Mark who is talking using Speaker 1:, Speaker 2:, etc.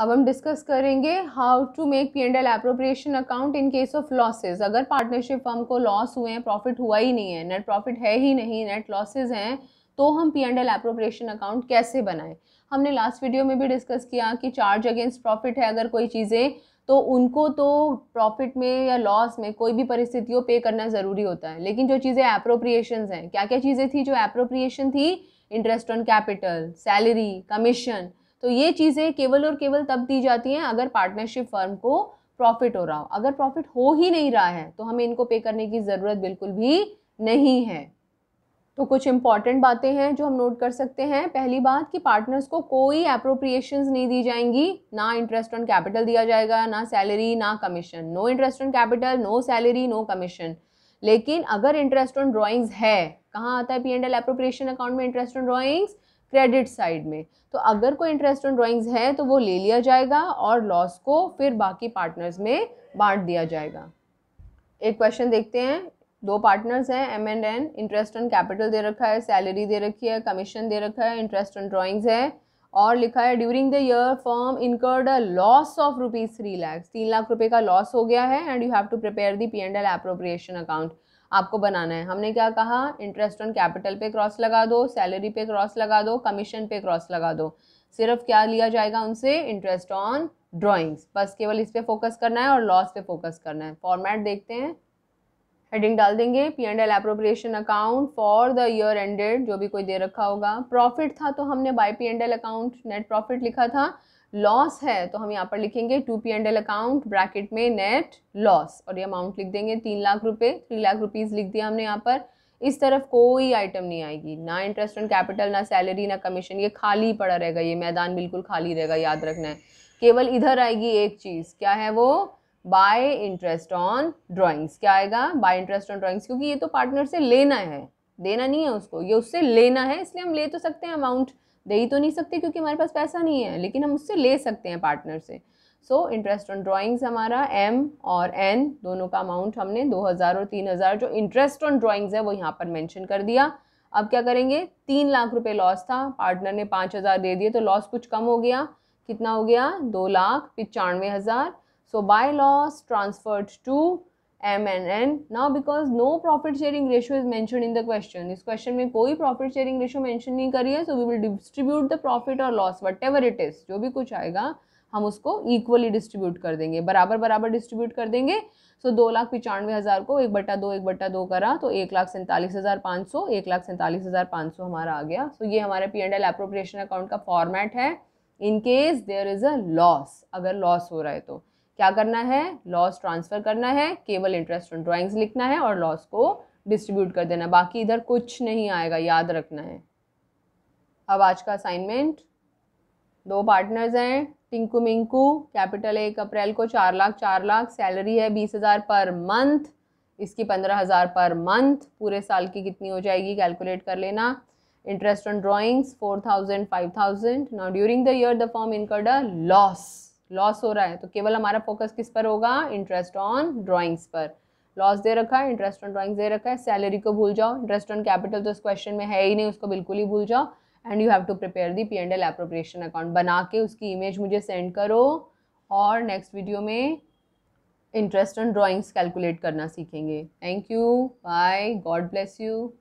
Speaker 1: अब हम डिस्कस करेंगे how to make P and L appropriation account in case of losses अगर partnership firm को लॉस हुए हैं प्रॉफिट हुआ ही नहीं है नेट प्रॉफिट है ही नहीं नेट लॉसेज हैं तो हम P and L appropriation account कैसे बनाएं हमने लास्ट वीडियो में भी डिस्कस किया कि चार्ज अगेंस्ट प्रॉफिट है अगर कोई चीज़ें तो उनको तो प्रॉफिट में या लॉस में कोई भी परिस्थितियों पे करना ज़रूरी होता है लेकिन जो चीज़ें अप्रोप्रिएशन हैं क्या क्या चीज़ें थी जो अप्रोप्रिएशन थी interest on capital salary commission तो ये चीज़ें केवल और केवल तब दी जाती हैं अगर पार्टनरशिप फर्म को प्रॉफिट हो रहा हो अगर प्रॉफिट हो ही नहीं रहा है तो हमें इनको पे करने की ज़रूरत बिल्कुल भी नहीं है तो कुछ इंपॉर्टेंट बातें हैं जो हम नोट कर सकते हैं पहली बात कि पार्टनर्स को कोई अप्रोप्रिएशंस नहीं दी जाएंगी ना इंटरेस्ट ऑन कैपिटल दिया जाएगा ना सैलरी ना commission no interest on capital no salary no commission लेकिन अगर इंटरेस्ट ऑन ड्राइंग्स है कहाँ आता है P and L appropriation account में interest on drawings credit side में तो अगर कोई इंटरेस्ट ऑन ड्राइंग्स है तो वो ले लिया जाएगा और लॉस को फिर बाकी पार्टनर्स में बांट दिया जाएगा एक क्वेश्चन देखते हैं दो पार्टनर्स हैं M and N interest on capital दे रखा है सैलरी दे रखी है कमीशन दे रखा है इंटरेस्ट ऑन ड्राइंग्स है और लिखा है during the year form incurred a loss of rupees three lakhs तीन लाख रुपए का लॉस हो गया है and you have to prepare the P and L appropriation account आपको बनाना है हमने क्या कहा इंटरेस्ट ऑन कैपिटल पे क्रॉस लगा दो सैलरी पे क्रॉस लगा दो कमीशन पे क्रॉस लगा दो सिर्फ क्या लिया जाएगा उनसे इंटरेस्ट ऑन ड्राइंग्स बस केवल इस पर फोकस करना है और लॉस पे फोकस करना है फॉर्मेट देखते हैं हेडिंग डाल देंगे P and L appropriation account for the year ended जो भी कोई दे रखा होगा प्रॉफिट था तो हमने by P and L account net profit लिखा था लॉस है तो हम यहाँ पर लिखेंगे to P and L account bracket में नेट लॉस और ये अमाउंट लिख देंगे तीन लाख रुपए थ्री लाख रुपीज़ लिख दिया हमने यहाँ पर इस तरफ कोई आइटम नहीं आएगी ना इंटरेस्ट ऑन कैपिटल ना सैलरी ना कमीशन ये खाली पड़ा रहेगा ये मैदान बिल्कुल खाली रहेगा याद रखना है केवल इधर आएगी एक चीज़ क्या है वो बाय इंटरेस्ट ऑन ड्राइंग्स क्या आएगा बाय इंटरेस्ट ऑन ड्राॅइंग्स क्योंकि ये तो पार्टनर से लेना है देना नहीं है उसको ये उससे लेना है इसलिए हम ले तो सकते हैं अमाउंट दे ही तो नहीं सकते क्योंकि हमारे पास पैसा नहीं है लेकिन हम उससे ले सकते हैं पार्टनर से सो इंटरेस्ट ऑन ड्राइंग्स हमारा एम और एन दोनों का अमाउंट हमने 2000 और 3000 जो इंटरेस्ट ऑन ड्राइंग्स है वो यहाँ पर मेंशन कर दिया अब क्या करेंगे तीन लाख रुपए लॉस था पार्टनर ने पाँच हज़ार दे दिए तो लॉस कुछ कम हो गया कितना हो गया दो लाख पचानवे हज़ार so by loss transferred to M and N now because no profit sharing ratio is mention in the question इस क्वेश्चन में कोई प्रॉफिट शेयरिंग रेशियो मैंशन नहीं करी है so we will distribute the profit और loss whatever it is जो भी कुछ आएगा हम उसको इक्वली डिस्ट्रीब्यूट कर देंगे बराबर बराबर डिस्ट्रीब्यूट कर देंगे सो दो लाख पचानवे हज़ार को एक बट्टा दो एक बट्टा दो करा तो एक लाख सैंतालीस हज़ार पाँच सौ एक लाख सैंतालीस हज़ार पाँच सौ हमारा आ गया सो so, ये हमारे P and L appropriation account का फॉर्मेट है in case there is a loss अगर लॉस हो रहा है तो क्या करना है लॉस ट्रांसफ़र करना है केवल इंटरेस्ट ऑन ड्राइंग्स लिखना है और लॉस को डिस्ट्रीब्यूट कर देना बाकी इधर कुछ नहीं आएगा याद रखना है अब आज का असाइनमेंट दो पार्टनर्स हैं टिंकू मिंकू कैपिटल एक अप्रैल को चार लाख चार लाख सैलरी है बीस हज़ार पर मंथ इसकी पंद्रह हज़ार पर मंथ पूरे साल की कितनी हो जाएगी कैलकुलेट कर लेना interest on drawings four thousand five thousand now during the year the firm incurred a loss loss हो रहा है तो केवल हमारा फोकस किस पर होगा इंटरेस्ट ऑन ड्राइंग्स पर लॉस दे रखा है इंटरेस्ट ऑन ड्राइंग्स दे रखा है सैलरी को भूल जाओ इंटरेस्ट ऑन कैपिटल तो इस क्वेश्चन में है ही नहीं उसको बिल्कुल ही भूल जाओ and you have to prepare the P and L appropriation account बना के उसकी इमेज मुझे सेंड करो और नेक्स्ट वीडियो में इंटरेस्ट ऑन ड्राइंग्स कैलकुलेट करना सीखेंगे thank you bye God bless you